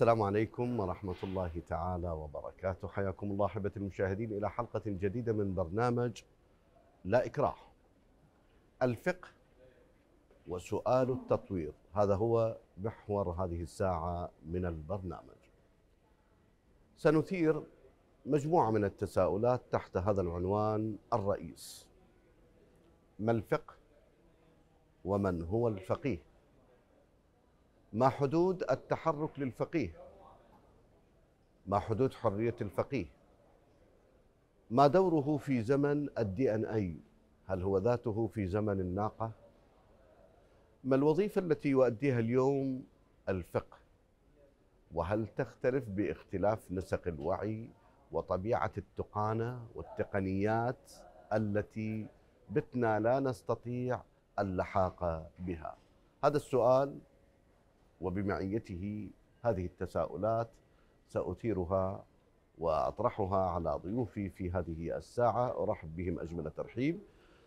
السلام عليكم ورحمة الله تعالى وبركاته حياكم الله أحبة المشاهدين إلى حلقة جديدة من برنامج لا إكراه الفقه وسؤال التطوير هذا هو محور هذه الساعة من البرنامج سنثير مجموعة من التساؤلات تحت هذا العنوان الرئيس ما الفقه ومن هو الفقيه ما حدود التحرك للفقيه ما حدود حرية الفقيه ما دوره في زمن الدي ان اي هل هو ذاته في زمن الناقة ما الوظيفة التي يؤديها اليوم الفقه وهل تختلف باختلاف نسق الوعي وطبيعة التقانة والتقنيات التي بتنا لا نستطيع اللحاق بها هذا السؤال وبمعيته هذه التساؤلات سأثيرها وأطرحها على ضيوفي في هذه الساعة أرحب بهم أجمل الترحيب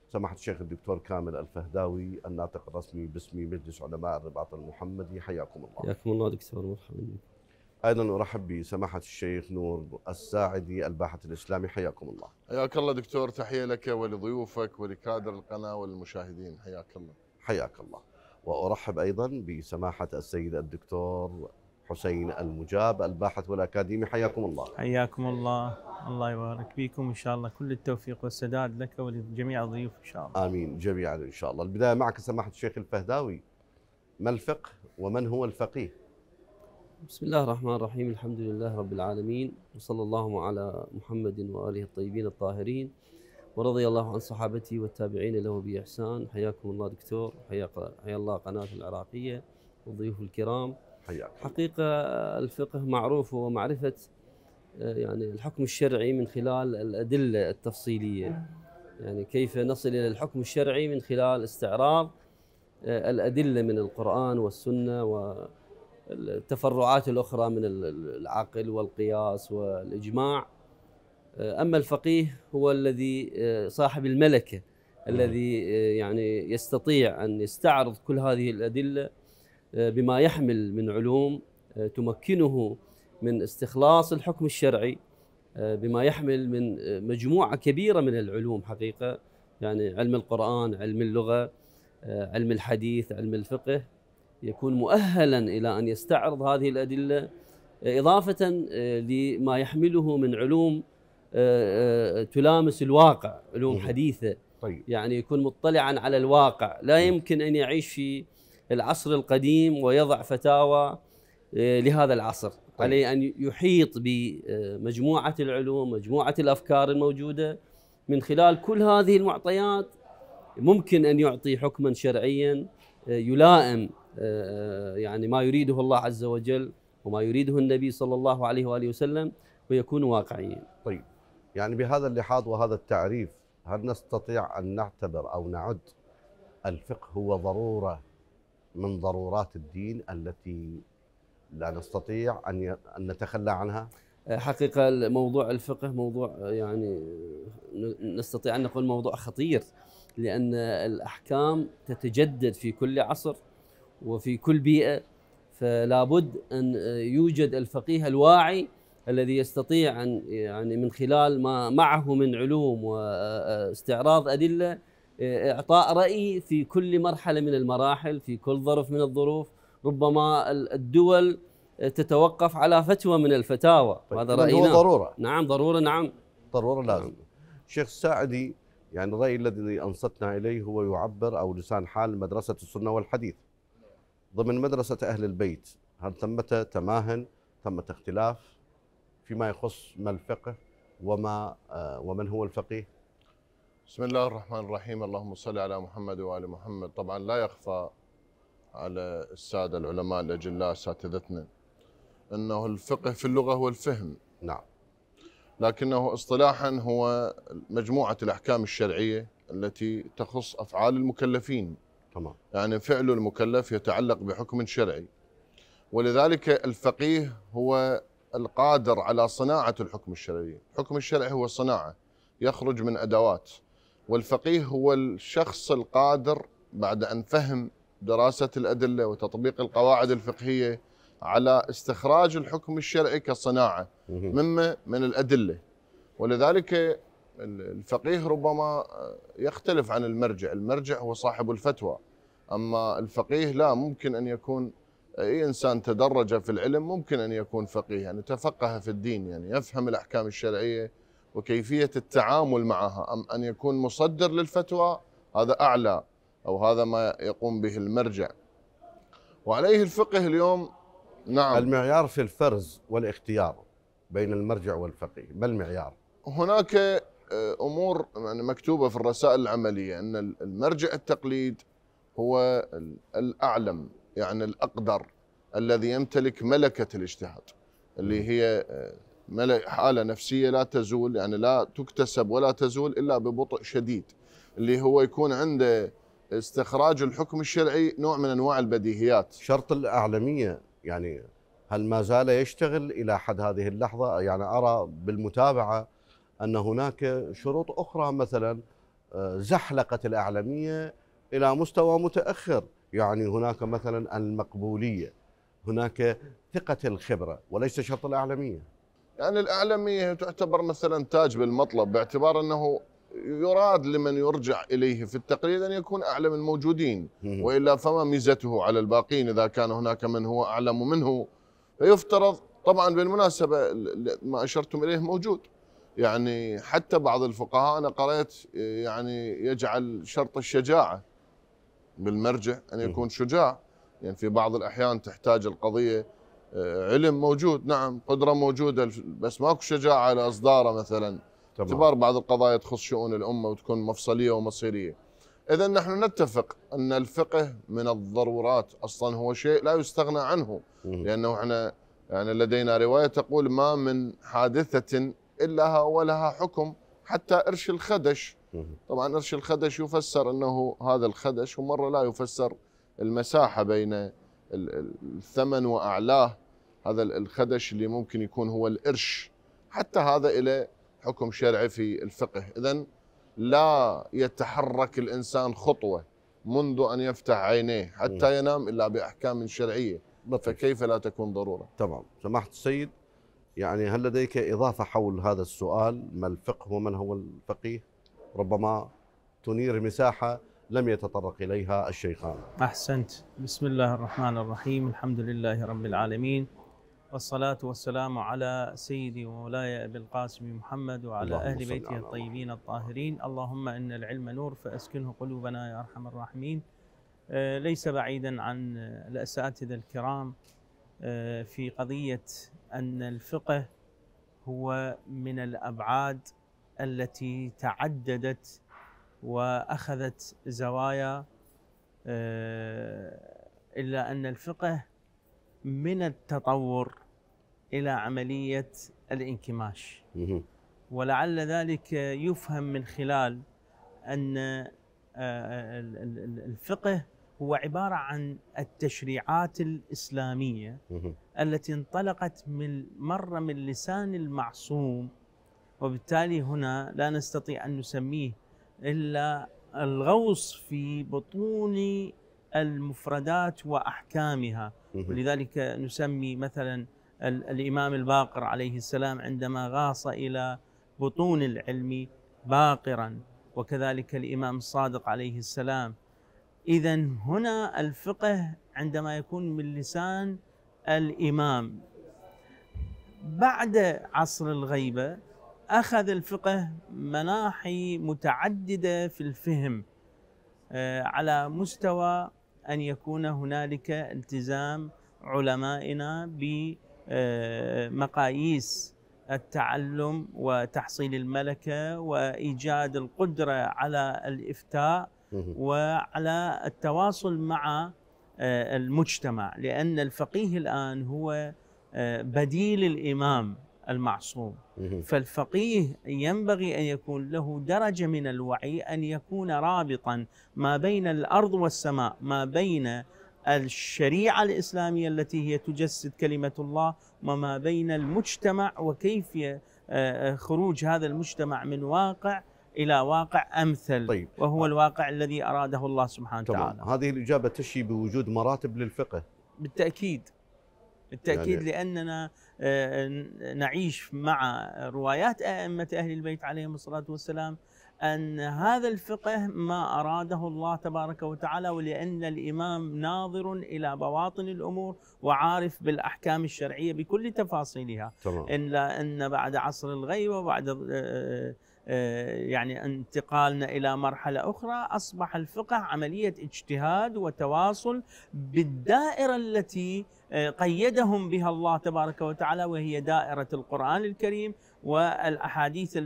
سماحة الشيخ الدكتور كامل الفهداوي الناطق الرسمي باسم مجلس علماء الرباط المحمدي حياكم الله حياكم الله دكتور مرحبا ايضا ارحب بسماحه الشيخ نور الساعدي الباحث الاسلامي حياكم الله. حياك الله دكتور تحيه لك ولضيوفك ولكادر القناه والمشاهدين حياك الله. حياك الله. وارحب ايضا بسماحه السيد الدكتور حسين المجاب الباحث والأكاديمي حياكم الله حياكم الله الله يبارك فيكم إن شاء الله كل التوفيق والسداد لك ولجميع الضيوف إن شاء الله آمين جميعا إن شاء الله البداية معك سماحة الشيخ الفهداوي ما الفقه ومن هو الفقيه بسم الله الرحمن الرحيم الحمد لله رب العالمين وصلى الله على محمد وآله الطيبين الطاهرين ورضي الله عن صحابته والتابعين له بإحسان حياكم الله دكتور حيا الله قناة العراقية والضيوف الكرام حياك حقيقة الفقه معروف هو معرفة آه، يعني الحكم الشرعي من خلال الأدلة التفصيلية يعني كيف نصل إلى الحكم الشرعي من خلال استعراض آه، الأدلة من القرآن والسنة والتفرعات الأخرى من العقل والقياس والإجماع آه، أما الفقيه هو الذي صاحب الملكة نعم. الذي يعني يستطيع أن يستعرض كل هذه الأدلة آه، بما يحمل من علوم آه، تمكنه من استخلاص الحكم الشرعي آه، بما يحمل من مجموعه كبيره من العلوم حقيقه يعني علم القران، علم اللغه، علم الحديث، علم الفقه يكون مؤهلا الى ان يستعرض هذه الادله اضافه لما يحمله من علوم تلامس الواقع، علوم حديثه طيب. يعني يكون مطلعا على الواقع، لا يمكن ان يعيش في العصر القديم ويضع فتاوى آه، لهذا العصر طيب. عليه أن يحيط بمجموعة العلوم مجموعة الأفكار الموجودة من خلال كل هذه المعطيات ممكن أن يعطي حكما شرعيا آه، يلائم آه، يعني ما يريده الله عز وجل وما يريده النبي صلى الله عليه وآله وسلم ويكون واقعيا طيب يعني بهذا اللحاظ وهذا التعريف هل نستطيع أن نعتبر أو نعد الفقه هو ضرورة من ضرورات الدين التي لا نستطيع ان ان نتخلى عنها؟ آه، حقيقه موضوع الفقه موضوع آه، يعني آه، نستطيع ان نقول موضوع خطير لان الاحكام تتجدد في كل عصر وفي كل بيئه فلا بد ان يوجد الفقيه الواعي الذي يستطيع ان يعني من خلال ما معه من علوم واستعراض ادله اعطاء راي في كل مرحله من المراحل في كل ظرف من الظروف ربما الدول تتوقف على فتوى من الفتاوى طيب، هذا راينا هو ضروره نعم ضروره نعم ضروره نعم. لازم نعم. شيخ الساعدي يعني الراي الذي انصتنا اليه هو يعبر او لسان حال مدرسه السنه والحديث ضمن مدرسه اهل البيت هل ثمة تماهن ثمة اختلاف فيما يخص ما الفقه وما آه، ومن هو الفقيه بسم الله الرحمن الرحيم اللهم صل على محمد وآل محمد طبعا لا يخفى على السادة العلماء الأجلاء أساتذتنا أنه الفقه في اللغة هو الفهم نعم لكنه اصطلاحا هو مجموعة الأحكام الشرعية التي تخص أفعال المكلفين تمام يعني فعل المكلف يتعلق بحكم شرعي ولذلك الفقيه هو القادر على صناعة الحكم الشرعي الحكم الشرعي هو صناعة يخرج من أدوات والفقيه هو الشخص القادر بعد أن فهم دراسة الأدلة وتطبيق القواعد الفقهية على استخراج الحكم الشرعي كصناعة مما من الأدلة ولذلك الفقيه ربما يختلف عن المرجع المرجع هو صاحب الفتوى أما الفقيه لا ممكن أن يكون أي إنسان تدرج في العلم ممكن أن يكون فقيه يعني تفقه في الدين يعني يفهم الأحكام الشرعية وكيفية التعامل معها أم أن يكون مصدر للفتوى هذا أعلى أو هذا ما يقوم به المرجع وعليه الفقه اليوم نعم المعيار في الفرز والاختيار بين المرجع والفقيه ما المعيار هناك آه، امور يعني مكتوبه في الرسائل العمليه ان المرجع التقليد هو الاعلم يعني الاقدر الذي يمتلك ملكه الاجتهاد اللي هي آه، حالة نفسية لا تزول يعني لا تكتسب ولا تزول إلا ببطء شديد اللي هو يكون عنده استخراج الحكم الشرعي نوع من أنواع البديهيات شرط الأعلمية يعني هل ما زال يشتغل إلى حد هذه اللحظة يعني أرى بالمتابعة أن هناك شروط أخرى مثلا آه، زحلقت الأعلمية إلى مستوى متأخر يعني هناك مثلا المقبولية هناك ثقة الخبرة وليس شرط الأعلمية يعني الأعلمية تعتبر مثلا تاج بالمطلب باعتبار أنه يراد لمن يرجع إليه في التقليد أن يكون أعلم الموجودين وإلا فما ميزته على الباقين إذا كان هناك من هو أعلم منه فيفترض طبعا بالمناسبة ما أشرتم إليه موجود يعني حتى بعض الفقهاء أنا قرأت يعني يجعل شرط الشجاعة بالمرجع أن يكون شجاع يعني في بعض الأحيان تحتاج القضية علم موجود نعم قدرة موجودة بس ماكو شجاعة على إصداره مثلا تمام. اعتبار بعض القضايا تخص شؤون الأمة وتكون مفصلية ومصيرية إذا نحن نتفق أن الفقه من الضرورات أصلا هو شيء لا يستغنى عنه لأنه إحنا يعني لدينا رواية تقول ما من حادثة إلا ولها حكم حتى إرش الخدش طبعا إرش الخدش يفسر أنه هذا الخدش ومرة لا يفسر المساحة بين الثمن وأعلاه هذا الخدش اللي ممكن يكون هو القرش حتى هذا إلى حكم شرعي في الفقه إذا لا يتحرك الإنسان خطوة منذ أن يفتح عينيه حتى ينام إلا بأحكام شرعية فكيف لا تكون ضرورة تمام سماحة السيد يعني هل لديك إضافة حول هذا السؤال ما الفقه ومن هو الفقيه ربما تنير مساحة لم يتطرق إليها الشيخان أحسنت بسم الله الرحمن الرحيم الحمد لله رب العالمين والصلاة والسلام على سيدي ومولاي أبي القاسم محمد وعلى أهل بيته الطيبين الطاهرين اللهم إن العلم نور فأسكنه قلوبنا يا أرحم الراحمين آه، ليس بعيدا عن الأساتذة الكرام آه، في قضية أن الفقه هو من الأبعاد التي تعددت وأخذت زوايا آه، إلا أن الفقه من التطور الى عمليه الانكماش ولعل ذلك يفهم من خلال ان آه، الفقه هو عباره عن التشريعات الاسلاميه التي انطلقت من مره من لسان المعصوم وبالتالي هنا لا نستطيع ان نسميه الا الغوص في بطون المفردات واحكامها ولذلك نسمي مثلا الإمام الباقر عليه السلام عندما غاص إلى بطون العلم باقرا وكذلك الإمام الصادق عليه السلام إذا هنا الفقه عندما يكون من لسان الإمام بعد عصر الغيبة أخذ الفقه مناحي متعددة في الفهم آه، على مستوى أن يكون هنالك التزام علمائنا ب مقاييس التعلم وتحصيل الملكه وايجاد القدره على الافتاء وعلى التواصل مع آه، المجتمع لان الفقيه الان هو آه، بديل الامام المعصوم فالفقيه ينبغي ان يكون له درجه من الوعي ان يكون رابطا ما بين الارض والسماء ما بين الشريعه الاسلاميه التي هي تجسد كلمه الله وما بين المجتمع وكيف آه، آه، خروج هذا المجتمع من واقع الى واقع امثل طيب. وهو الواقع الذي اراده الله سبحانه وتعالى هذه الاجابه تشي بوجود مراتب للفقه بالتاكيد بالتأكيد يعني لأننا آه، نعيش مع روايات أئمة أهل البيت عليهم الصلاة والسلام أن هذا الفقه ما أراده الله تبارك وتعالى ولأن الإمام ناظر إلى بواطن الأمور وعارف بالأحكام الشرعية بكل تفاصيلها طبعا. إلا أن بعد عصر الغيبة وبعد آه، آه، يعني انتقالنا الى مرحله اخرى اصبح الفقه عمليه اجتهاد وتواصل بالدائره التي آه، قيدهم بها الله تبارك وتعالى وهي دائرة القرآن الكريم والأحاديث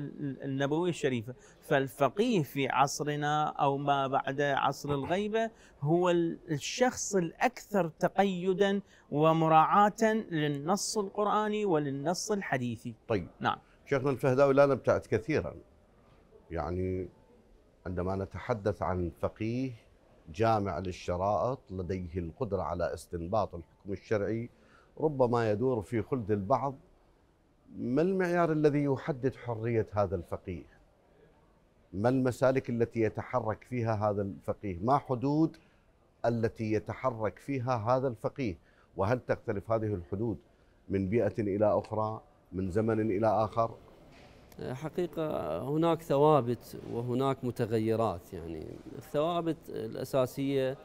النبوية الشريفة فالفقيه في عصرنا أو ما بعد عصر الغيبة هو الشخص الأكثر تقيدا ومراعاة للنص القرآني وللنص الحديثي طيب نعم شيخنا الفهداوي لا نبتعد كثيرا يعني عندما نتحدث عن فقيه جامع للشرائط لديه القدرة على استنباط الحكم الشرعي ربما يدور في خلد البعض ما المعيار الذي يحدد حرية هذا الفقيه ما المسالك التي يتحرك فيها هذا الفقيه ما حدود التي يتحرك فيها هذا الفقيه وهل تختلف هذه الحدود من بيئة إلى أخرى من زمن إلى آخر حقيقة هناك ثوابت وهناك متغيرات يعني الثوابت الأساسية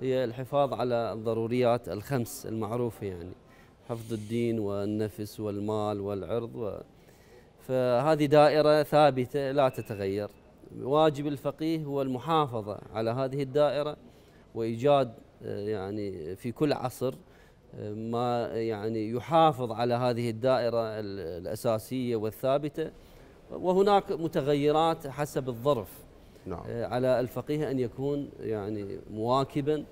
هي الحفاظ على الضروريات الخمس المعروفة يعني حفظ الدين والنفس والمال والعرض و فهذه دائرة ثابتة لا تتغير واجب الفقيه هو المحافظة على هذه الدائرة وإيجاد يعني في كل عصر ما يعني يحافظ على هذه الدائرة الأساسية والثابتة وهناك متغيرات حسب الظرف نعم. آه، على الفقيه أن يكون يعني مواكبا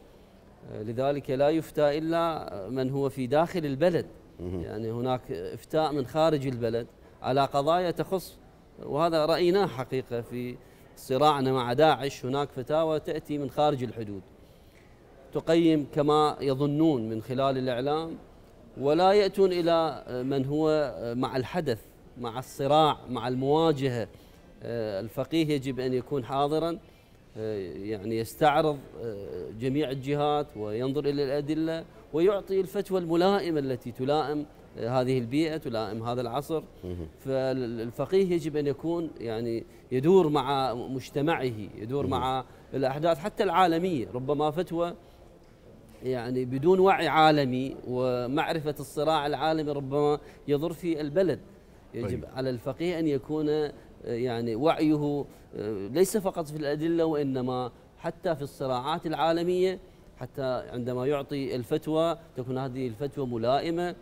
آه، لذلك لا يفتى إلا من هو في داخل البلد يعني هناك إفتاء من خارج البلد على قضايا تخص وهذا رأيناه حقيقة في صراعنا مع داعش هناك فتاوى تأتي من خارج الحدود تقيم كما يظنون من خلال الإعلام ولا يأتون إلى من هو مع الحدث مع الصراع مع المواجهة آه، الفقيه يجب أن يكون حاضرا آه، يعني يستعرض آه، جميع الجهات وينظر إلى الأدلة ويعطي الفتوى الملائمة التي تلائم هذه البيئة تلائم هذا العصر فالفقيه يجب أن يكون يعني يدور مع مجتمعه يدور مع الأحداث حتى العالمية ربما فتوى يعني بدون وعي عالمي ومعرفة الصراع العالمي ربما يضر في البلد يجب طيب. على الفقيه أن يكون آه، يعني وعيه آه، ليس فقط في الأدلة وإنما حتى في الصراعات العالمية حتى عندما يعطي الفتوى تكون هذه الفتوى ملائمة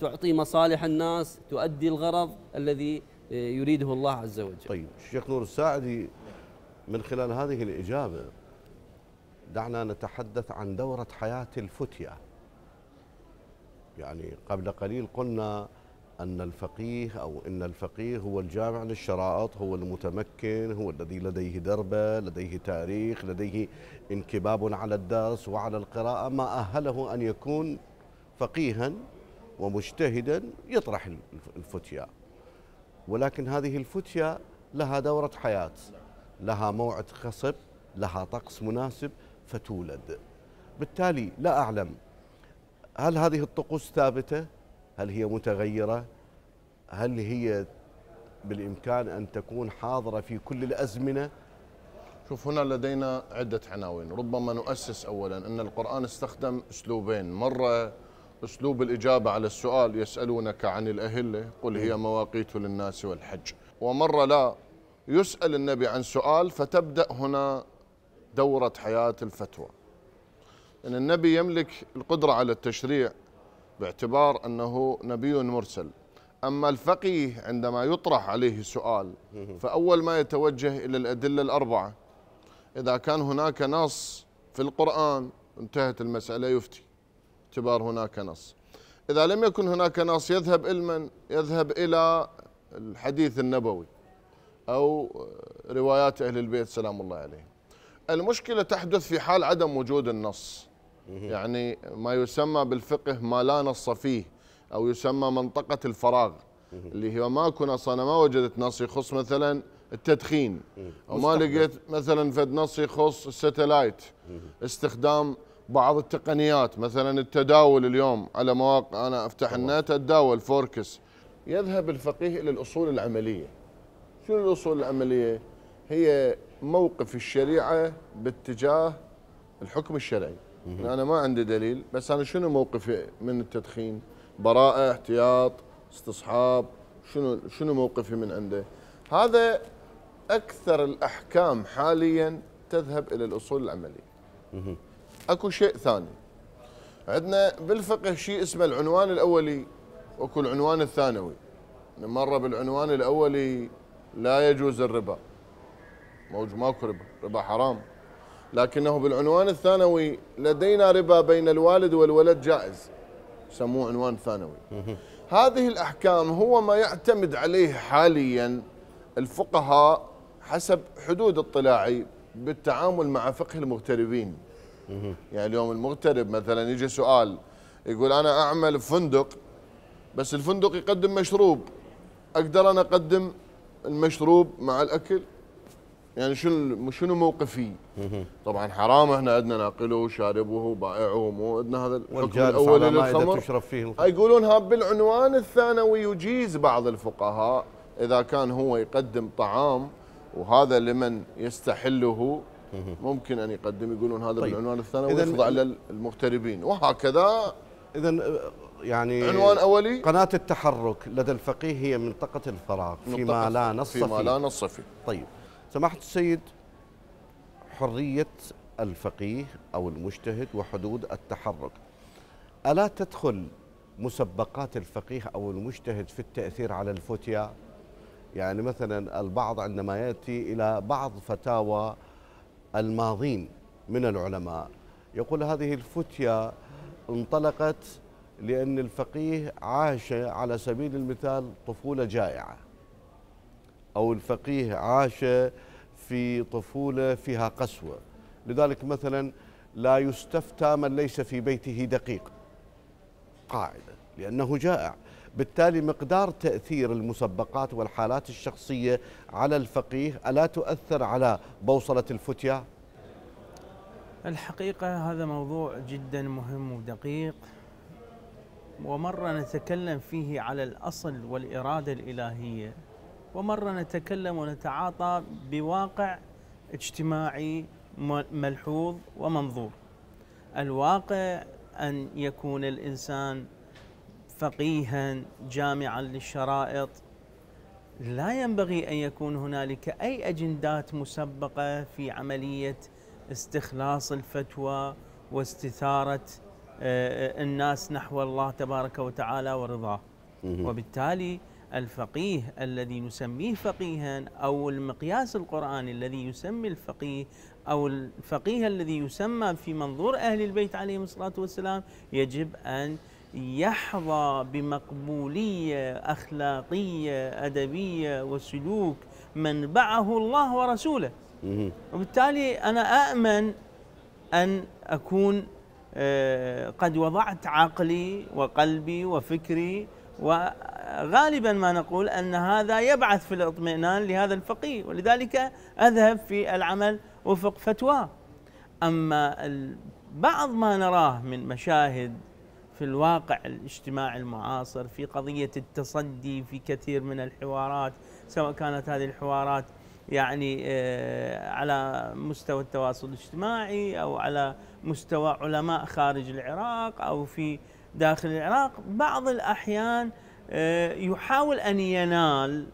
تعطي مصالح الناس تؤدي الغرض الذي آه، يريده الله عز وجل طيب الشيخ نور الساعدي من خلال هذه الإجابة دعنا نتحدث عن دورة حياة الفتية يعني قبل قليل قلنا أن الفقيه أو أن الفقيه هو الجامع للشرائط هو المتمكن هو الذي لديه دربة لديه تاريخ لديه انكباب على الدرس وعلى القراءة ما أهله أن يكون فقيها ومجتهدا يطرح الفتيا ولكن هذه الفتيا لها دورة حياة لها موعد خصب لها طقس مناسب فتولد بالتالي لا أعلم هل هذه الطقوس ثابتة هل هي متغيرة هل هي بالإمكان أن تكون حاضرة في كل الأزمنة شوف هنا لدينا عدة عناوين ربما نؤسس أولا أن القرآن استخدم أسلوبين مرة أسلوب الإجابة على السؤال يسألونك عن الأهلة قل هي مواقيت للناس والحج ومرة لا يسأل النبي عن سؤال فتبدأ هنا دورة حياة الفتوى أن يعني النبي يملك القدرة على التشريع باعتبار أنه نبي مرسل أما الفقيه عندما يطرح عليه سؤال فأول ما يتوجه إلى الأدلة الأربعة إذا كان هناك نص في القرآن انتهت المسألة يفتي اعتبار هناك نص إذا لم يكن هناك نص يذهب الى من يذهب إلى الحديث النبوي أو روايات أهل البيت سلام الله عليهم المشكلة تحدث في حال عدم وجود النص يعني ما يسمى بالفقه ما لا نص فيه أو يسمى منطقة الفراغ اللي هي ما كنا صنا ما وجدت نص يخص مثلا التدخين أو ما لقيت مثلا فد نص يخص الستلايت استخدام بعض التقنيات مثلا التداول اليوم على مواقع أنا أفتح النت أتداول فوركس يذهب الفقيه إلى الأصول العملية شنو الأصول العملية؟ هي موقف الشريعة باتجاه الحكم الشرعي انا ما عندي دليل بس انا شنو موقفي من التدخين؟ براءه، احتياط، استصحاب، شنو شنو موقفي من عنده؟ هذا اكثر الاحكام حاليا تذهب الى الاصول العمليه. اكو شيء ثاني. عندنا بالفقه شيء اسمه العنوان الاولي واكو العنوان الثانوي. مره بالعنوان الاولي لا يجوز الربا. موج ماكو ربا، ربا حرام. لكنه بالعنوان الثانوي لدينا ربا بين الوالد والولد جائز سموه عنوان ثانوي هذه الأحكام هو ما يعتمد عليه حاليا الفقهاء حسب حدود اطلاعي بالتعامل مع فقه المغتربين يعني اليوم المغترب مثلا يجي سؤال يقول أنا أعمل في فندق بس الفندق يقدم مشروب أقدر أنا أقدم المشروب مع الأكل يعني شنو شنو موقفي؟ طبعا حرام احنا عندنا ناقله وشاربه وبائعه ومو عندنا هذا الحكم على للخمر تشرب فيه الخمر. يقولونها بالعنوان الثانوي يجيز بعض الفقهاء اذا كان هو يقدم طعام وهذا لمن يستحله ممكن ان يقدم يقولون هذا طيب. بالعنوان الثانوي يخضع للمغتربين وهكذا اذا يعني عنوان اولي قناه التحرك لدى الفقيه هي منطقه الفراغ فيما لا نص فيه فيما لا نص فيه طيب سماحة السيد حرية الفقيه أو المجتهد وحدود التحرك ألا تدخل مسبقات الفقيه أو المجتهد في التأثير على الفتيا يعني مثلا البعض عندما يأتي إلى بعض فتاوى الماضين من العلماء يقول هذه الفتية انطلقت لأن الفقيه عاش على سبيل المثال طفولة جائعة أو الفقيه عاش في طفولة فيها قسوة لذلك مثلا لا يستفتى من ليس في بيته دقيق قاعدة لأنه جائع بالتالي مقدار تأثير المسبقات والحالات الشخصية على الفقيه ألا تؤثر على بوصلة الفتية؟ الحقيقة هذا موضوع جدا مهم ودقيق ومرة نتكلم فيه على الأصل والإرادة الإلهية ومرة نتكلم ونتعاطى بواقع اجتماعي ملحوظ ومنظور الواقع أن يكون الإنسان فقيها جامعا للشرائط لا ينبغي أن يكون هنالك أي أجندات مسبقة في عملية استخلاص الفتوى واستثارة آه، آه، الناس نحو الله تبارك وتعالى ورضاه وبالتالي الفقيه الذي نسميه فقيها أو المقياس القرآني الذي يسمي الفقيه أو الفقيه الذي يسمى في منظور أهل البيت عليهم الصلاة والسلام يجب أن يحظى بمقبولية أخلاقية أدبية وسلوك من بعه الله ورسوله وبالتالي أنا أأمن أن أكون آه، قد وضعت عقلي وقلبي وفكري و غالبا ما نقول أن هذا يبعث في الاطمئنان لهذا الفقيه ولذلك أذهب في العمل وفق فتوى أما بعض ما نراه من مشاهد في الواقع الاجتماعي المعاصر في قضية التصدي في كثير من الحوارات سواء كانت هذه الحوارات يعني آه، على مستوى التواصل الاجتماعي أو على مستوى علماء خارج العراق أو في داخل العراق بعض الأحيان آه، يحاول أن ينال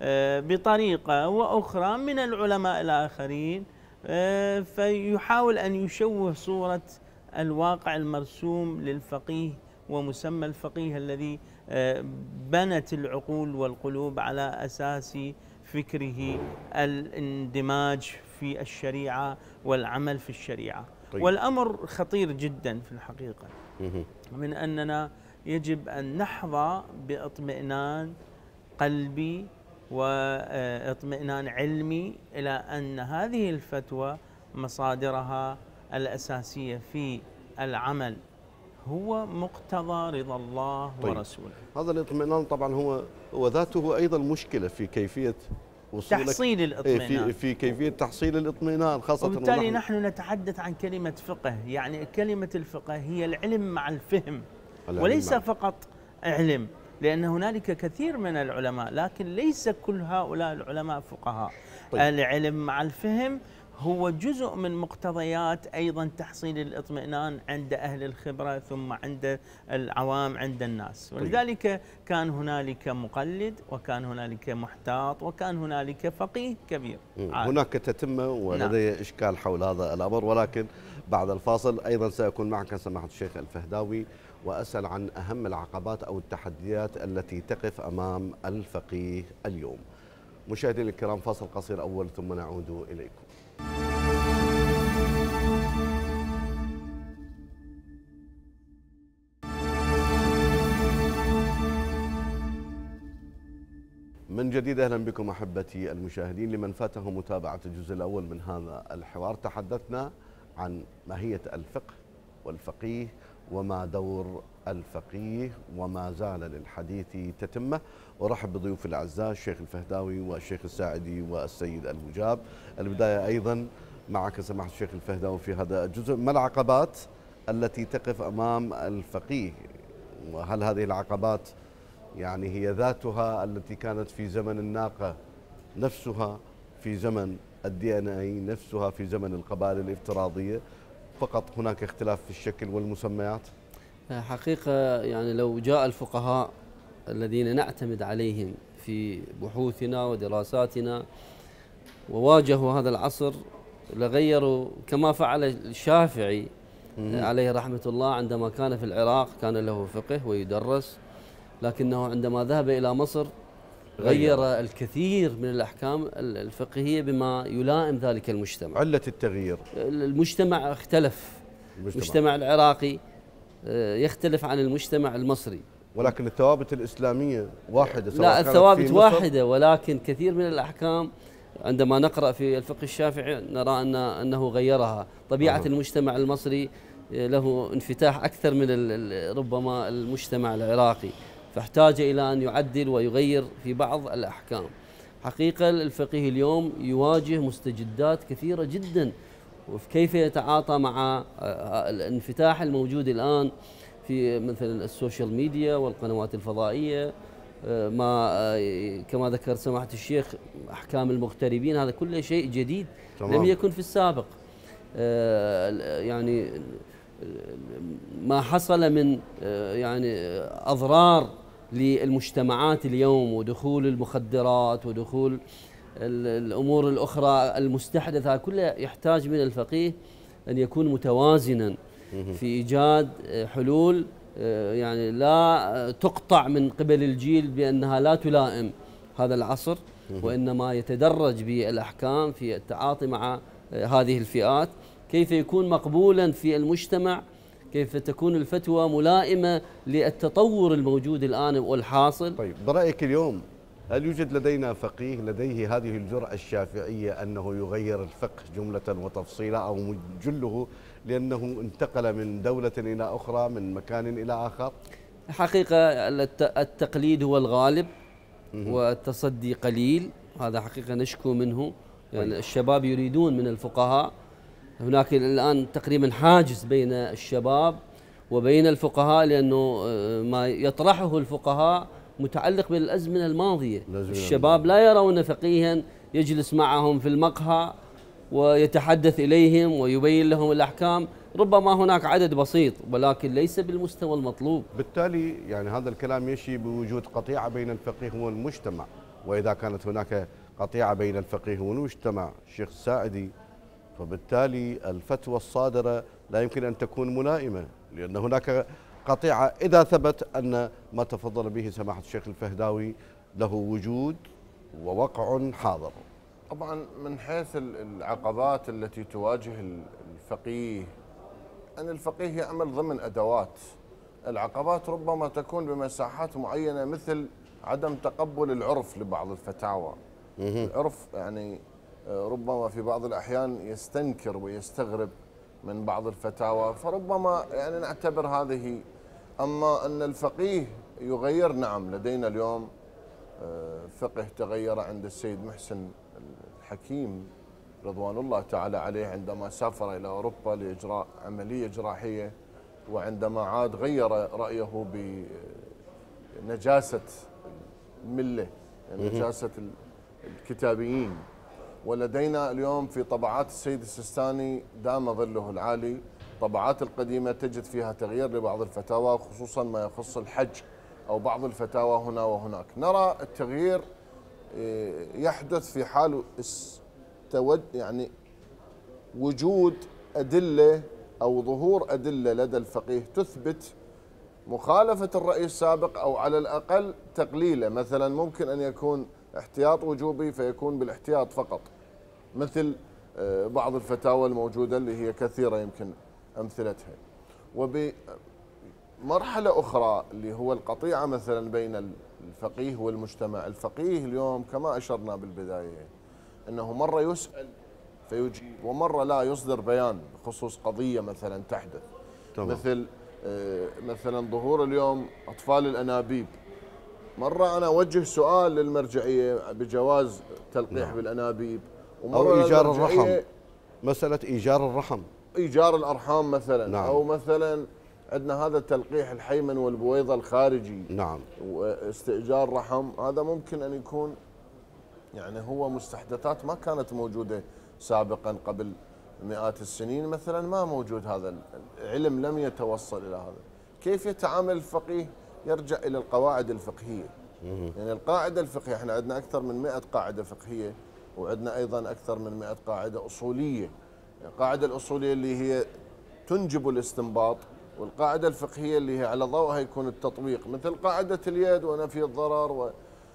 آه، بطريقة وأخرى من العلماء الآخرين آه، فيحاول أن يشوه صورة الواقع المرسوم للفقيه ومسمى الفقيه الذي بنت العقول والقلوب على أساس فكره الاندماج في الشريعة والعمل في الشريعة طيب. والأمر خطير جدا في الحقيقة من أننا يجب أن نحظى باطمئنان قلبي واطمئنان آه، علمي إلى أن هذه الفتوى مصادرها الأساسية في العمل هو مقتضى رضا الله طيب. ورسوله هذا الاطمئنان طبعا هو وذاته أيضا مشكلة في كيفية تحصيل إيه، الاطمئنان في, في كيفية تحصيل الاطمئنان خاصة وبالتالي نحن نتحدث عن كلمة فقه يعني كلمة الفقه هي العلم مع الفهم وليس فقط اعلم لأن هنالك كثير من العلماء لكن ليس كل هؤلاء العلماء فقهاء طيب. العلم مع الفهم هو جزء من مقتضيات أيضا تحصيل الاطمئنان عند أهل الخبرة ثم عند العوام عند الناس طيب. ولذلك كان هنالك مقلد وكان هنالك محتاط وكان هنالك فقيه كبير هناك تتمة نعم. ولدي نعم. إشكال حول هذا الأمر ولكن بعد الفاصل أيضا سأكون معك سماحة الشيخ الفهداوي وأسأل عن أهم العقبات أو التحديات التي تقف أمام الفقيه اليوم مشاهدينا الكرام فاصل قصير أول ثم نعود إليكم من جديد اهلا بكم احبتي المشاهدين لمن فاته متابعه الجزء الاول من هذا الحوار تحدثنا عن ماهية الفقه والفقيه وما دور الفقيه وما زال للحديث تتمه ورحب بضيوف الاعزاء الشيخ الفهداوي والشيخ الساعدي والسيد المجاب البدايه ايضا معك سماحه الشيخ الفهداوي في هذا الجزء ما العقبات التي تقف امام الفقيه وهل هذه العقبات يعني هي ذاتها التي كانت في زمن الناقه نفسها في زمن الدي ان اي نفسها في زمن القبائل الافتراضيه فقط هناك اختلاف في الشكل والمسميات آه، حقيقه يعني لو جاء الفقهاء الذين نعتمد عليهم في بحوثنا ودراساتنا وواجهوا هذا العصر لغيروا كما فعل الشافعي آه، عليه رحمة الله عندما كان في العراق كان له فقه ويدرس لكنه عندما ذهب إلى مصر غير الكثير من الأحكام الفقهية بما يلائم ذلك المجتمع علة التغيير المجتمع اختلف المجتمع, المجتمع العراقي آه، يختلف عن المجتمع المصري ولكن الثوابت الإسلامية واحدة سواء لا الثوابت واحدة ولكن كثير من الأحكام عندما نقرأ في الفقه الشافعي نرى أن أنه غيرها طبيعة أه. المجتمع المصري آه، له انفتاح أكثر من ربما المجتمع العراقي فاحتاج إلى أن يعدل ويغير في بعض الأحكام حقيقة الفقيه اليوم يواجه مستجدات كثيرة جدا وكيف يتعاطى مع الانفتاح الموجود الآن في مثلا السوشيال ميديا والقنوات الفضائية ما كما ذكر سماحة الشيخ أحكام المغتربين هذا كله شيء جديد تمام. لم يكن في السابق يعني ما حصل من يعني أضرار للمجتمعات اليوم ودخول المخدرات ودخول الامور الاخرى المستحدثه كلها يحتاج من الفقيه ان يكون متوازنا في ايجاد آه، حلول آه، يعني لا آه، تقطع من قبل الجيل بانها لا تلائم هذا العصر وانما يتدرج بالاحكام في التعاطي مع هذه الفئات كيف يكون مقبولا في المجتمع كيف تكون الفتوى ملائمة للتطور الموجود الآن والحاصل طيب برأيك اليوم هل يوجد لدينا فقيه لديه هذه الجرأة الشافعية أنه يغير الفقه جملة وتفصيلا أو جله لأنه انتقل من دولة إلى أخرى من مكان إلى آخر حقيقة التقليد هو الغالب والتصدي قليل هذا حقيقة نشكو منه يعني طيب. الشباب يريدون من الفقهاء هناك الان تقريبا حاجز بين الشباب وبين الفقهاء لانه آه، ما يطرحه الفقهاء متعلق بالازمنه الماضيه الشباب لا يرون فقيها يجلس معهم في المقهى ويتحدث اليهم ويبين لهم الاحكام ربما هناك عدد بسيط ولكن ليس بالمستوى المطلوب بالتالي يعني هذا الكلام يشي بوجود قطيعه بين الفقيه والمجتمع واذا كانت هناك قطيعه بين الفقيه والمجتمع الشيخ الساعدي فبالتالي الفتوى الصادرة لا يمكن أن تكون ملائمة لأن هناك قطيعة إذا ثبت أن ما تفضل به سماحة الشيخ الفهداوي له وجود ووقع حاضر طبعا من حيث العقبات التي تواجه الفقيه أن الفقيه يعمل ضمن أدوات العقبات ربما تكون بمساحات معينة مثل عدم تقبل العرف لبعض الفتاوى العرف يعني ربما في بعض الأحيان يستنكر ويستغرب من بعض الفتاوى فربما يعني نعتبر هذه أما أن الفقيه يغير نعم لدينا اليوم آه، فقه تغير عند السيد محسن الحكيم رضوان الله تعالى عليه عندما سافر إلى أوروبا لإجراء عملية جراحية وعندما عاد غير رأيه بنجاسة الملة يعني نجاسة الكتابيين ولدينا اليوم في طبعات السيد السيستاني دام ظله العالي طبعات القديمة تجد فيها تغيير لبعض الفتاوى خصوصا ما يخص الحج أو بعض الفتاوى هنا وهناك نرى التغيير آه، يحدث في حال استود يعني وجود أدلة أو ظهور أدلة لدى الفقيه تثبت مخالفة الرأي السابق أو على الأقل تقليله مثلا ممكن أن يكون احتياط وجوبي فيكون بالاحتياط فقط مثل آه، بعض الفتاوى الموجودة اللي هي كثيرة يمكن أمثلتها وبمرحلة أخرى اللي هو القطيعة مثلا بين الفقيه والمجتمع الفقيه اليوم كما أشرنا بالبداية أنه مرة يسأل فيجيب ومرة لا يصدر بيان بخصوص قضية مثلا تحدث طبعا. مثل آه، مثلا ظهور اليوم أطفال الأنابيب مرة أنا أوجه سؤال للمرجعية بجواز تلقيح نعم. بالأنابيب او ايجار الرحم مساله ايجار الرحم ايجار الارحام مثلا نعم. او مثلا عندنا هذا التلقيح الحيمن والبويضه الخارجي نعم واستئجار رحم هذا ممكن ان يكون يعني هو مستحدثات ما كانت موجوده سابقا قبل مئات السنين مثلا ما موجود هذا العلم لم يتوصل الى هذا كيف يتعامل الفقيه يرجع الى القواعد الفقهيه يعني القاعده الفقهيه احنا عندنا اكثر من 100 قاعده فقهيه وعندنا أيضا أكثر من 100 قاعدة أصولية القاعدة الأصولية اللي هي تنجب الاستنباط والقاعدة الفقهية اللي هي على ضوءها يكون التطبيق مثل قاعدة اليد ونفي الضرر و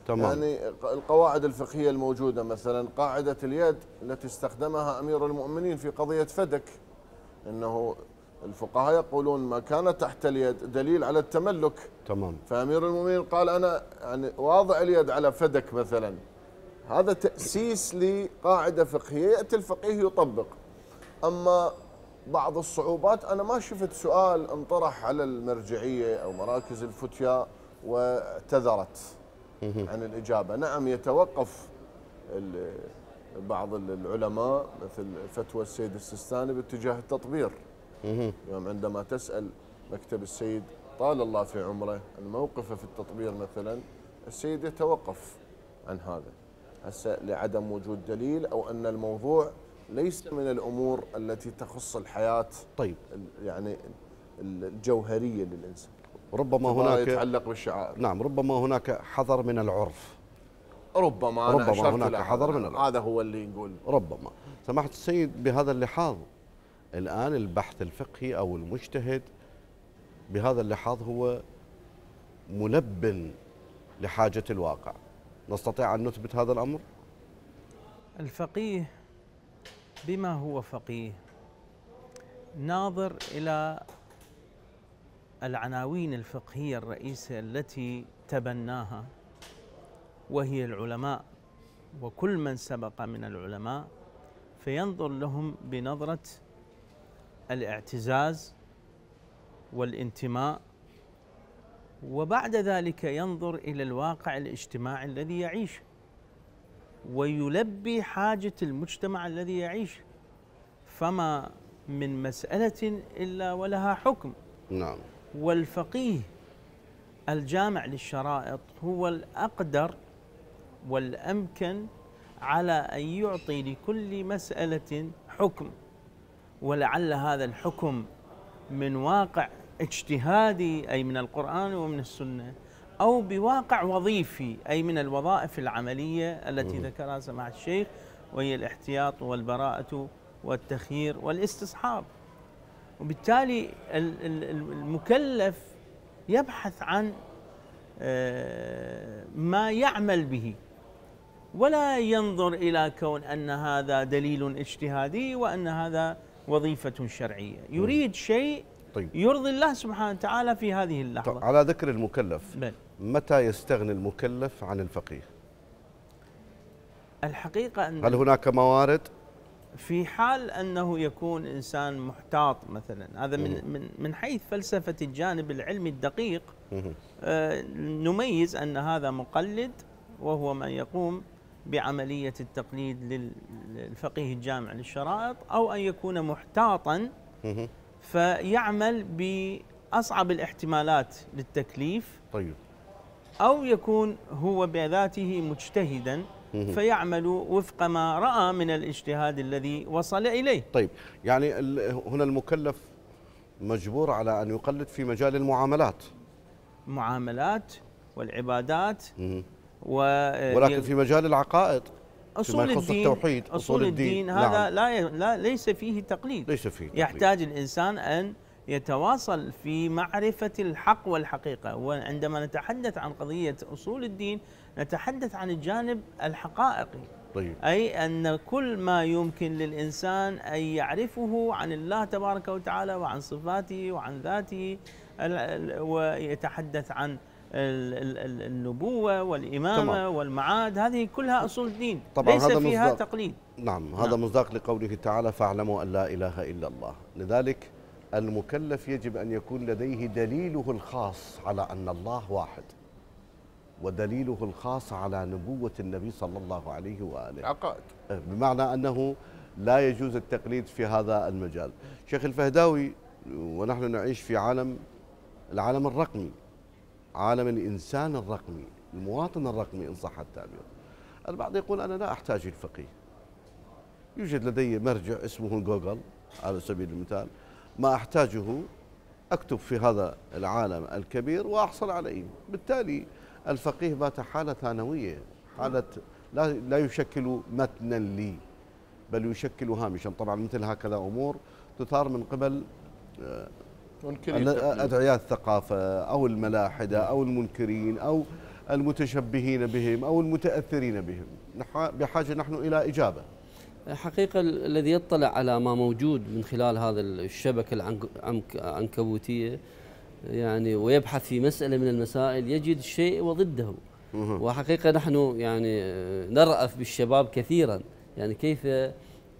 تمام. يعني القواعد الفقهية الموجودة مثلا قاعدة اليد التي استخدمها أمير المؤمنين في قضية فدك أنه الفقهاء يقولون ما كان تحت اليد دليل على التملك تمام فأمير المؤمنين قال أنا يعني واضع اليد على فدك مثلا هذا تأسيس لقاعدة فقهية يأتي الفقيه يطبق أما بعض الصعوبات أنا ما شفت سؤال انطرح على المرجعية أو مراكز الفتيا واعتذرت عن الإجابة نعم يتوقف بعض العلماء مثل فتوى السيد السستاني باتجاه التطبير يوم عندما تسأل مكتب السيد طال الله في عمره عن موقفه في التطبير مثلا السيد يتوقف عن هذا هسه لعدم وجود دليل او ان الموضوع ليس من الامور التي تخص الحياه طيب يعني الجوهريه للانسان ربما هناك يتعلق بالشعائر نعم ربما هناك حذر من العرف ربما أنا ربما هناك حذر من العرف هذا هو اللي نقول ربما سمحت السيد بهذا اللحاظ الان البحث الفقهي او المجتهد بهذا اللحاظ هو ملبن لحاجه الواقع نستطيع أن نثبت هذا الأمر؟ الفقيه بما هو فقيه ناظر إلى العناوين الفقهية الرئيسة التي تبناها وهي العلماء وكل من سبق من العلماء فينظر لهم بنظرة الاعتزاز والانتماء وبعد ذلك ينظر الى الواقع الاجتماعي الذي يعيشه ويلبي حاجه المجتمع الذي يعيشه فما من مساله الا ولها حكم نعم والفقيه الجامع للشرائط هو الاقدر والامكن على ان يعطي لكل مساله حكم ولعل هذا الحكم من واقع اجتهادي أي من القرآن ومن السنة أو بواقع وظيفي أي من الوظائف العملية التي ذكرها سماحة الشيخ وهي الاحتياط والبراءة والتخيير والاستصحاب وبالتالي المكلف يبحث عن آه، ما يعمل به ولا ينظر الى كون ان هذا دليل اجتهادي وان هذا وظيفه شرعيه يريد شيء طيب. يرضي الله سبحانه وتعالى في هذه اللحظة طيب على ذكر المكلف بل. متى يستغني المكلف عن الفقيه الحقيقة أن هل هناك موارد في حال أنه يكون إنسان محتاط مثلا هذا من, من, من حيث فلسفة الجانب العلمي الدقيق آه نميز أن هذا مقلد وهو من يقوم بعملية التقليد للفقيه الجامع للشرائط أو أن يكون محتاطا فيعمل باصعب الاحتمالات للتكليف طيب او يكون هو بذاته مجتهدا فيعمل وفق ما راى من الاجتهاد الذي وصل اليه طيب يعني هنا المكلف مجبور على ان يقلد في مجال المعاملات معاملات والعبادات ولكن في مجال العقائد اصول الدين التوحيد اصول, أصول الدين, الدين هذا نعم. ي... لا ليس فيه تقليد ليس فيه تقليد. يحتاج الانسان ان يتواصل في معرفة الحق والحقيقة وعندما نتحدث عن قضية أصول الدين نتحدث عن الجانب الحقائقي طيب. أي أن كل ما يمكن للإنسان أن يعرفه عن الله تبارك وتعالى وعن صفاته وعن ذاته ويتحدث عن النبوة والإمامة تمام. والمعاد هذه كلها أصول دين طبعا ليس هذا فيها مصداق. تقليد نعم هذا نعم. مصداق لقوله تعالى فاعلموا أن لا إله إلا الله لذلك المكلف يجب أن يكون لديه دليله الخاص على أن الله واحد ودليله الخاص على نبوة النبي صلى الله عليه وآله عقائد أه، بمعنى أنه لا يجوز التقليد في هذا المجال شيخ الفهداوي ونحن نعيش في عالم العالم الرقمي عالم الإنسان الرقمي المواطن الرقمي إن صح التعبير البعض يقول أنا لا أحتاج الفقيه يوجد لدي مرجع اسمه جوجل على سبيل المثال ما أحتاجه أكتب في هذا العالم الكبير وأحصل عليه بالتالي الفقيه بات حالة ثانوية حالة لا, لا يشكل متنا لي بل يشكل هامشا طبعا مثل هكذا أمور تثار من قبل آه، أدعياء الثقافة أو الملاحدة نعم. أو المنكرين أو المتشبهين بهم أو المتأثرين بهم بحاجة نحن إلى إجابة حقيقة الذي يطلع على ما موجود من خلال هذا الشبكة العنكبوتية يعني ويبحث في مسألة من المسائل يجد الشيء وضده وحقيقة نحن يعني آه، نرأف بالشباب كثيرا يعني كيف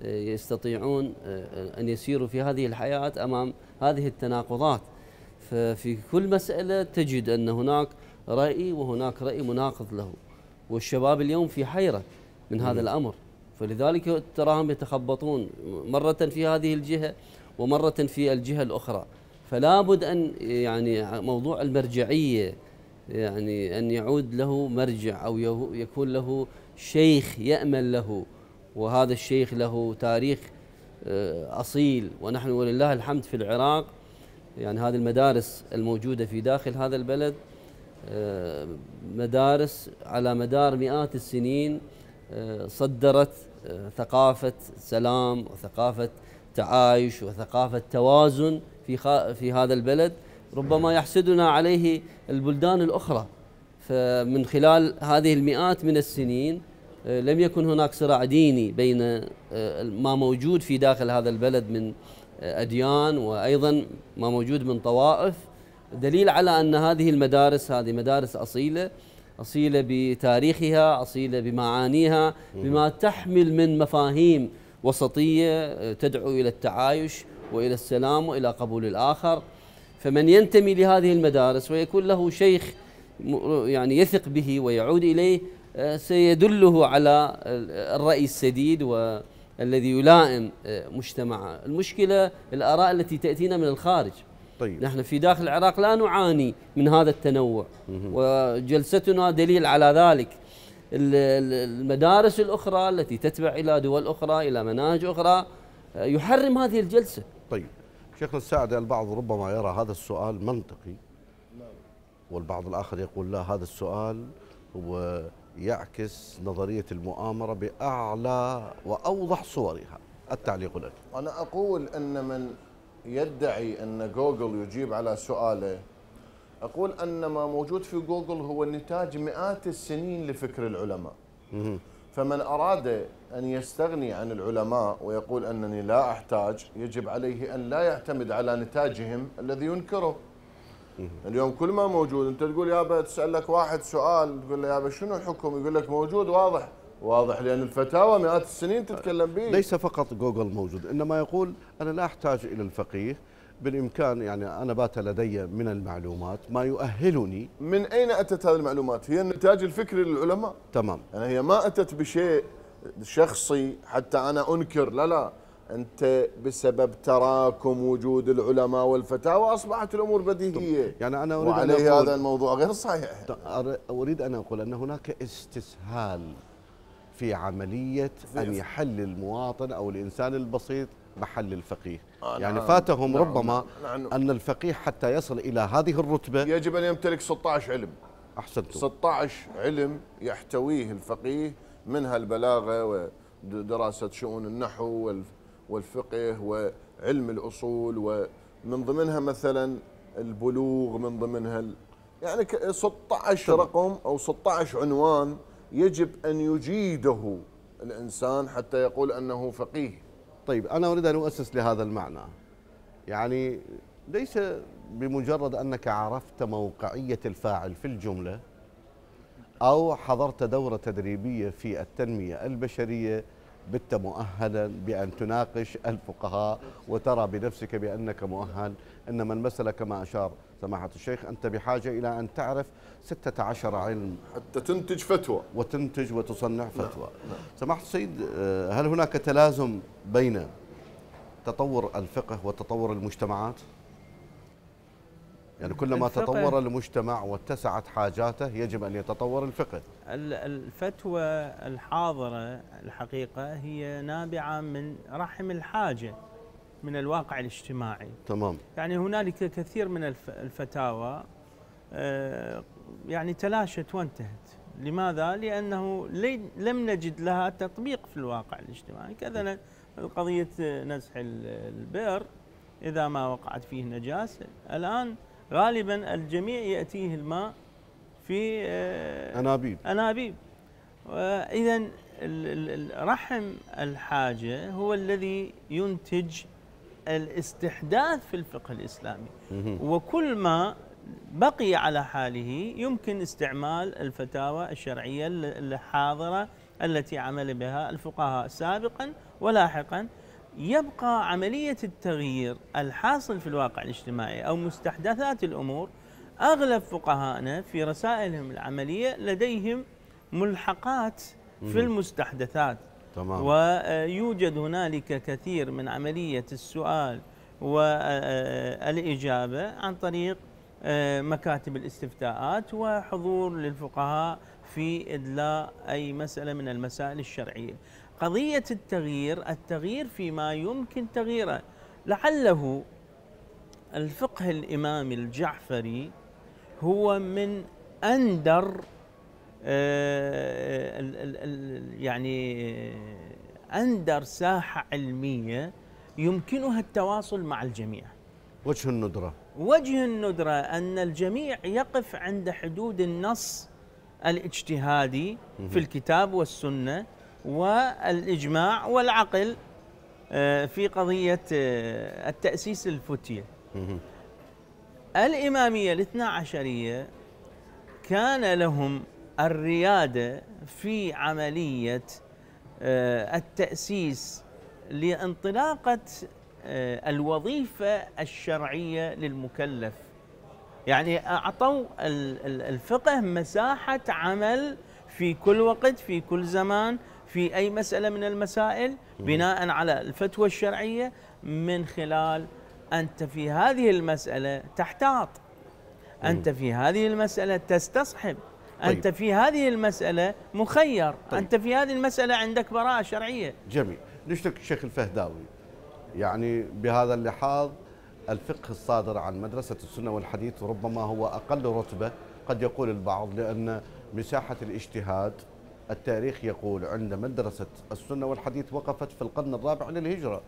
يستطيعون آه، أن يسيروا في هذه الحياة أمام هذه التناقضات ففي كل مسألة تجد أن هناك رأي وهناك رأي مناقض له والشباب اليوم في حيرة من هذا الأمر فلذلك تراهم يتخبطون مرة في هذه الجهة ومرة في الجهة الأخرى فلا بد أن يعني موضوع المرجعية يعني أن يعود له مرجع أو يكون له شيخ يأمل له وهذا الشيخ له تاريخ آه، أصيل ونحن ولله الحمد في العراق يعني هذه المدارس الموجودة في داخل هذا البلد آه، مدارس على مدار مئات السنين آه، صدرت ثقافة سلام وثقافة تعايش وثقافة توازن في في هذا البلد ربما يحسدنا عليه البلدان الأخرى فمن خلال هذه المئات من السنين آه، لم يكن هناك صراع ديني بين آه، ما موجود في داخل هذا البلد من آه، أديان وأيضا ما موجود من طوائف دليل على أن هذه المدارس هذه مدارس أصيلة أصيلة بتاريخها أصيلة بمعانيها بما تحمل من مفاهيم وسطية تدعو إلى التعايش وإلى السلام وإلى قبول الآخر فمن ينتمي لهذه المدارس ويكون له شيخ يعني يثق به ويعود إليه سيدله على الرأي السديد والذي يلائم مجتمعه المشكلة الآراء التي تأتينا من الخارج طيب. نحن في داخل العراق لا نعاني من هذا التنوع وجلستنا دليل على ذلك المدارس الأخرى التي تتبع إلى دول أخرى إلى مناهج أخرى يحرم هذه الجلسة طيب شيخ السعد البعض ربما يرى هذا السؤال منطقي نعم. والبعض الآخر يقول لا هذا السؤال هو يعكس نظرية المؤامرة بأعلى وأوضح صورها التعليق لك أنا أقول أن من يدعي أن جوجل يجيب على سؤاله أقول أن ما موجود في جوجل هو نتاج مئات السنين لفكر العلماء فمن أراد أن يستغني عن العلماء ويقول أنني لا أحتاج يجب عليه أن لا يعتمد على نتاجهم الذي ينكره يعني اليوم كل ما موجود انت تقول يابا تسالك واحد سؤال تقول له يابا شنو الحكم يقول لك موجود واضح واضح لان الفتاوى مئات السنين تتكلم به ليس فقط جوجل موجود انما يقول انا لا احتاج الى الفقيه بالامكان يعني انا بات لدي من المعلومات ما يؤهلني من اين اتت هذه المعلومات؟ هي النتاج الفكري للعلماء تمام يعني هي ما اتت بشيء شخصي حتى انا انكر لا لا انت بسبب تراكم وجود العلماء والفتاوى اصبحت الامور بديهيه يعني انا اريد أن أقول هذا الموضوع غير صحيح اريد ان اقول ان هناك استسهال في عمليه ان يحل المواطن او الانسان البسيط محل الفقيه آه نعم. يعني نعم فاتهم نعم ربما نعم،, نعم ان الفقيه حتى يصل الى هذه الرتبه يجب ان يمتلك 16 علم احسنتم 16 علم يحتويه الفقيه منها البلاغه ودراسه شؤون النحو والف والفقه وعلم الأصول ومن ضمنها مثلا البلوغ من ضمنها يعني 16 رقم أو 16 عنوان يجب أن يجيده الإنسان حتى يقول أنه فقيه طيب أنا أريد أن أؤسس لهذا المعنى يعني ليس بمجرد أنك عرفت موقعية الفاعل في الجملة أو حضرت دورة تدريبية في التنمية البشرية بت مؤهلا بأن تناقش الفقهاء وترى بنفسك بأنك مؤهل إنما المسألة كما أشار سماحة الشيخ أنت بحاجة إلى أن تعرف 16 علم حتى تنتج فتوى وتنتج وتصنع فتوى نعم. سماحة السيد آه، هل هناك تلازم بين تطور الفقه وتطور المجتمعات؟ يعني كلما تطور المجتمع واتسعت حاجاته يجب أن يتطور الفقه الفتوى الحاضرة الحقيقة هي نابعة من رحم الحاجة من الواقع الاجتماعي تمام يعني هنالك كثير من الفتاوى آه، يعني تلاشت وانتهت لماذا؟ لأنه لم نجد لها تطبيق في الواقع الاجتماعي كذا قضية نزح البئر إذا ما وقعت فيه نجاسة الآن غالبا الجميع يأتيه الماء في آه، أنابيب أنابيب آه، إذا رحم الحاجة هو الذي ينتج الاستحداث في الفقه الإسلامي وكل ما بقي على حاله يمكن استعمال الفتاوى الشرعية الحاضرة التي عمل بها الفقهاء سابقا ولاحقا يبقى عملية التغيير الحاصل في الواقع الاجتماعي أو مستحدثات الأمور أغلب فقهائنا في رسائلهم العملية لديهم ملحقات في المستحدثات تمام. ويوجد هنالك كثير من عملية السؤال والإجابة آه، آه، عن طريق آه، مكاتب الاستفتاءات وحضور للفقهاء في إدلاء أي مسألة من المسائل الشرعية قضية التغيير التغيير فيما يمكن تغييره لعله الفقه الإمامي الجعفري هو من أندر آه، يعني آه، أندر ساحة علمية يمكنها التواصل مع الجميع وجه الندرة وجه الندرة أن الجميع يقف عند حدود النص الاجتهادي في الكتاب والسنة والإجماع والعقل آه، في قضية آه، التأسيس الفتية الإمامية الاثنا عشرية كان لهم الريادة في عملية آه، التأسيس لانطلاقة الوظيفة الشرعية للمكلف يعني أعطوا الفقه مساحة عمل في كل وقت في كل زمان في أي مسألة من المسائل بناء على الفتوى الشرعية من خلال أنت في هذه المسألة تحتاط أنت في هذه المسألة تستصحب طيب. أنت في هذه المسألة مخير طيب. أنت في هذه المسألة عندك براءة شرعية جميل نشترك الشيخ الفهداوي يعني بهذا اللحاظ الفقه الصادر عن مدرسة السنة والحديث ربما هو أقل رتبة قد يقول البعض لأن مساحة الاجتهاد التاريخ يقول عند مدرسة السنة والحديث وقفت في القرن الرابع للهجرة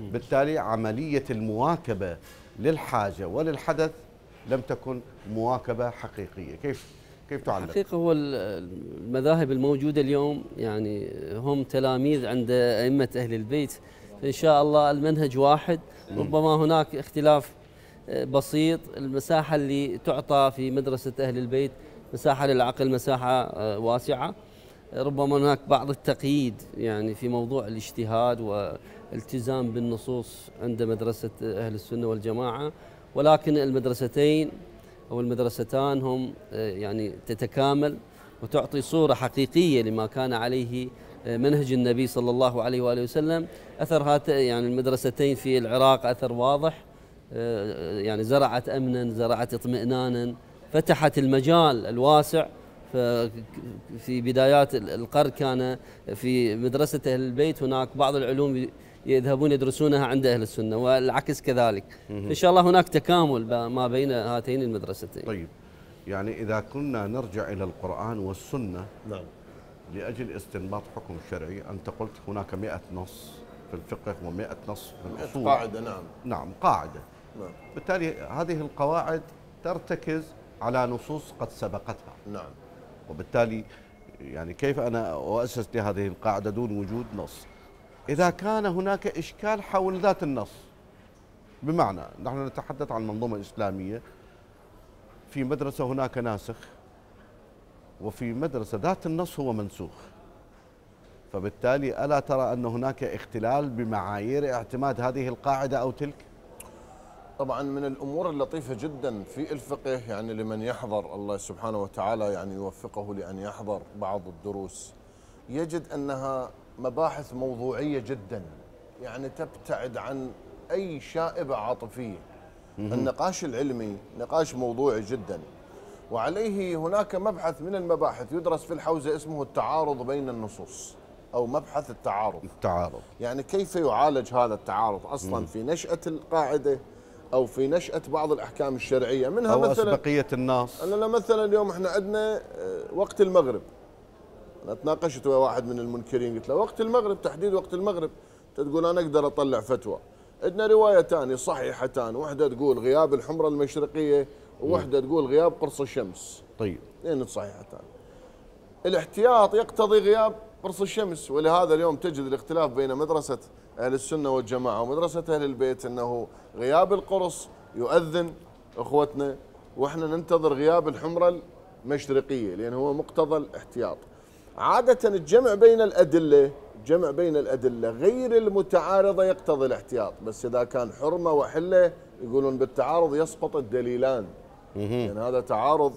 بالتالي عملية المواكبة للحاجة وللحدث لم تكن مواكبة حقيقية كيف كيف تعلق؟ الحقيقة هو المذاهب الموجودة اليوم يعني هم تلاميذ عند أئمة أهل البيت فإن شاء الله المنهج واحد ربما هناك اختلاف آه، بسيط المساحة اللي تعطى في مدرسة أهل البيت مساحة للعقل مساحة آه، واسعة ربما هناك بعض التقييد يعني في موضوع الاجتهاد والالتزام بالنصوص عند مدرسة أهل السنة والجماعة ولكن المدرستين أو المدرستان هم آه، يعني تتكامل وتعطي صورة حقيقية لما كان عليه آه، منهج النبي صلى الله عليه وآله وسلم أثر هات يعني المدرستين في العراق أثر واضح آه، يعني زرعت أمنا زرعت اطمئنانا فتحت المجال الواسع في بدايات القرن كان في مدرسة أهل البيت هناك بعض العلوم يذهبون يدرسونها عند أهل السنة والعكس كذلك إن شاء الله هناك تكامل ما بين هاتين المدرستين طيب يعني إذا كنا نرجع إلى القرآن والسنة نعم لأجل استنباط حكم شرعي أنت قلت هناك مئة نص في الفقه ومئة نص في الأصول قاعدة نعم نعم قاعدة نعم. بالتالي هذه القواعد ترتكز على نصوص قد سبقتها نعم وبالتالي يعني كيف أنا أؤسس لهذه القاعدة دون وجود نص إذا كان هناك إشكال حول ذات النص بمعنى نحن نتحدث عن منظومة إسلامية في مدرسة هناك ناسخ وفي مدرسة ذات النص هو منسوخ فبالتالي ألا ترى أن هناك اختلال بمعايير اعتماد هذه القاعدة أو تلك طبعا من الامور اللطيفه جدا في الفقه يعني لمن يحضر الله سبحانه وتعالى يعني يوفقه لان يحضر بعض الدروس يجد انها مباحث موضوعيه جدا يعني تبتعد عن اي شائبه عاطفيه النقاش العلمي نقاش موضوعي جدا وعليه هناك مبحث من المباحث يدرس في الحوزه اسمه التعارض بين النصوص او مبحث التعارض التعارض يعني كيف يعالج هذا التعارض اصلا في نشاه القاعده او في نشاه بعض الاحكام الشرعيه منها أو مثلا بقيه الناس انا مثلا اليوم احنا عندنا آه، وقت المغرب انا تناقشت ويا واحد من المنكرين قلت له وقت المغرب تحديد وقت المغرب تقول انا اقدر اطلع فتوى عندنا روايتان صحيحتان واحده تقول غياب الحمره المشرقيه وواحده تقول غياب قرص الشمس طيب اثنين صحيحتان الاحتياط يقتضي غياب قرص الشمس ولهذا اليوم تجد الاختلاف بين مدرسه أهل السنة والجماعة ومدرسة أهل البيت أنه غياب القرص يؤذن أخوتنا وإحنا ننتظر غياب الحمرة المشرقية لأن هو مقتضى الاحتياط عادة الجمع بين الأدلة جمع بين الأدلة غير المتعارضة يقتضي الاحتياط بس إذا كان حرمة وحلة يقولون بالتعارض يسقط الدليلان يعني هذا تعارض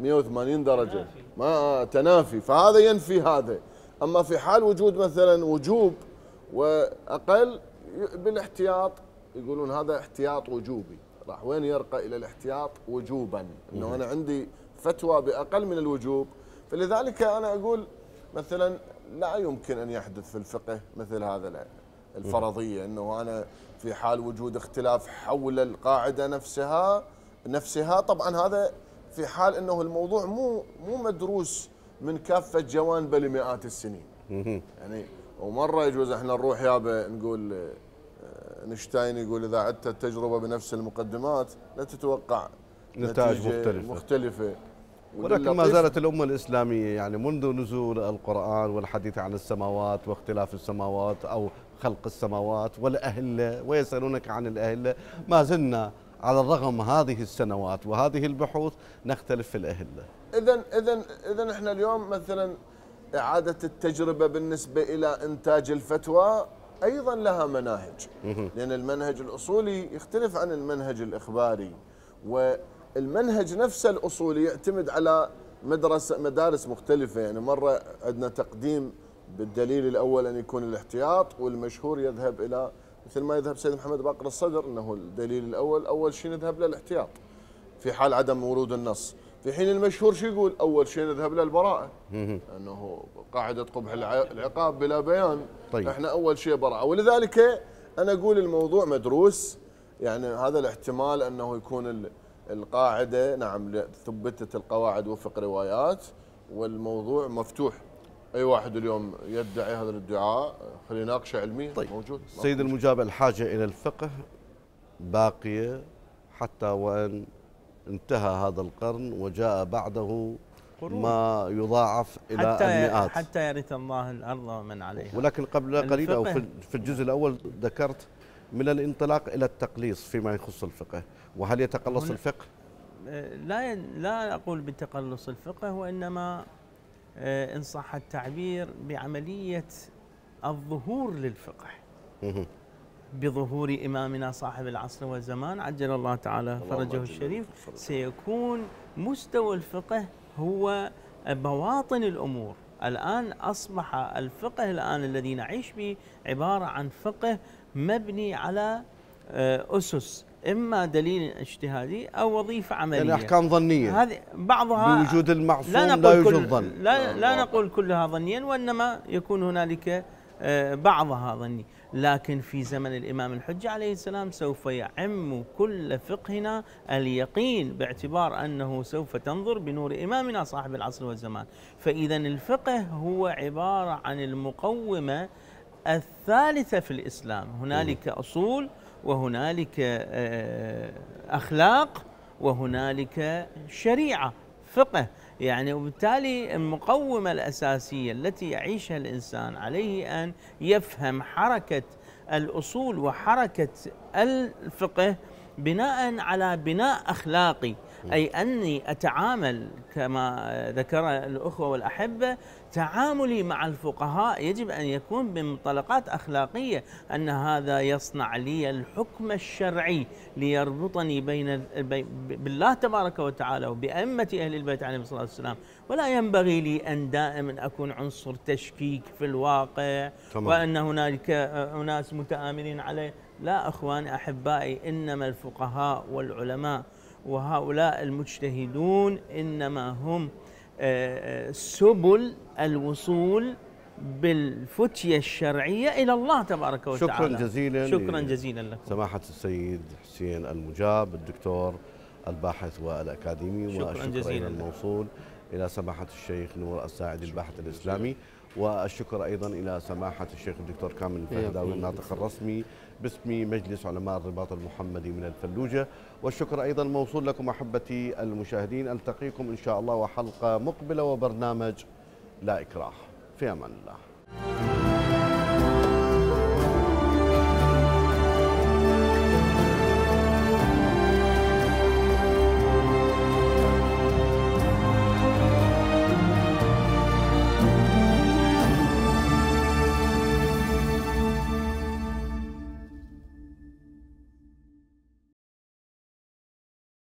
180 درجة ما تنافي فهذا ينفي هذا أما في حال وجود مثلا وجوب واقل بالاحتياط يقولون هذا احتياط وجوبي راح وين يرقى الى الاحتياط وجوبا انه انا عندي فتوى باقل من الوجوب فلذلك انا اقول مثلا لا يمكن ان يحدث في الفقه مثل هذا الفرضيه انه انا في حال وجود اختلاف حول القاعده نفسها نفسها طبعا هذا في حال انه الموضوع مو مو مدروس من كافه جوانبه لمئات السنين يعني ومره يجوز احنا نروح يابا نقول آه، نشتاين يقول اذا عدت التجربه بنفس المقدمات لا تتوقع نتائج مختلفه مختلفه ولكن ما طيب؟ زالت الأمة الإسلامية يعني منذ نزول القرآن والحديث عن السماوات واختلاف السماوات أو خلق السماوات والأهلة ويسألونك عن الأهلة ما زلنا على الرغم هذه السنوات وهذه البحوث نختلف في الأهلة إذا إذا إذا إحنا اليوم مثلا إعادة التجربة بالنسبة إلى إنتاج الفتوى أيضا لها مناهج لأن المنهج الأصولي يختلف عن المنهج الإخباري والمنهج نفسه الأصولي يعتمد على مدرسة مدارس مختلفة يعني مرة عندنا تقديم بالدليل الأول أن يكون الاحتياط والمشهور يذهب إلى مثل ما يذهب سيد محمد باقر الصدر أنه الدليل الأول أول شيء نذهب للاحتياط في حال عدم ورود النص في حين المشهور شو يقول؟ اول شيء نذهب للبراءه انه قاعده قبح العقاب بلا بيان طيب. احنا اول شيء براءه ولذلك انا اقول الموضوع مدروس يعني هذا الاحتمال انه يكون القاعده نعم ثبتت القواعد وفق روايات والموضوع مفتوح اي واحد اليوم يدعي هذا الادعاء خلينا نناقشه علميا طيب. موجود سيد المجاب الحاجه الى الفقه باقيه حتى وان انتهى هذا القرن وجاء بعده قرون. ما يضاعف الى حتى المئات حتى يرث الله الارض ومن عليها ولكن قبل قليل او في الجزء الاول ذكرت من الانطلاق الى التقليص فيما يخص الفقه وهل يتقلص الفقه آه، لا لا اقول بتقلص الفقه وانما آه، ان صح التعبير بعمليه الظهور للفقه بظهور إمامنا صاحب العصر والزمان عجل الله تعالى فرجه الشريف سيكون مستوى الفقه هو بواطن الأمور الآن أصبح الفقه الآن الذي نعيش به عبارة عن فقه مبني على آه، أسس إما دليل اجتهادي أو وظيفة عملية يعني أحكام ظنية هذه بعضها بوجود المعصوم لا, نقول لا يوجد كل ظن لا, لا نقول كلها ظنيا وإنما يكون هنالك آه، بعضها ظني لكن في زمن الإمام الحجة عليه السلام سوف يعم كل فقهنا اليقين باعتبار أنه سوف تنظر بنور إمامنا صاحب العصر والزمان فإذا الفقه هو عبارة عن المقومة الثالثة في الإسلام هنالك أصول وهنالك آه، آه، أخلاق وهنالك شريعة فقه يعني وبالتالي المقومة الأساسية التي يعيشها الإنسان عليه أن يفهم حركة الأصول وحركة الفقه بناء على بناء أخلاقي أي أني أتعامل كما ذكر الأخوة والأحبة تعاملي مع الفقهاء يجب أن يكون بمنطلقات أخلاقية أن هذا يصنع لي الحكم الشرعي ليربطني بين بالله تبارك وتعالى وبأئمة أهل البيت عليهم الصلاة والسلام ولا ينبغي لي أن دائما أكون عنصر تشكيك في الواقع تمام. وأن هنالك أناس متآمرين عليه لا أخواني أحبائي إنما الفقهاء والعلماء وهؤلاء المجتهدون إنما هم آه، آه، سبل الوصول بالفتية الشرعية إلى الله تبارك وتعالى شكرا جزيلا شكرا جزيلا لكم سماحة السيد حسين المجاب الدكتور الباحث والأكاديمي شكرا والشكر جزيلا الموصول إلى سماحة الشيخ نور الساعدي الباحث الإسلامي والشكر أيضا إلى سماحة الشيخ الدكتور كامل الفهداوي الناطق الرسمي باسم مجلس علماء الرباط المحمدي من الفلوجة والشكر أيضا موصول لكم أحبتي المشاهدين ألتقيكم إن شاء الله وحلقة مقبلة وبرنامج لا إكراه في أمان الله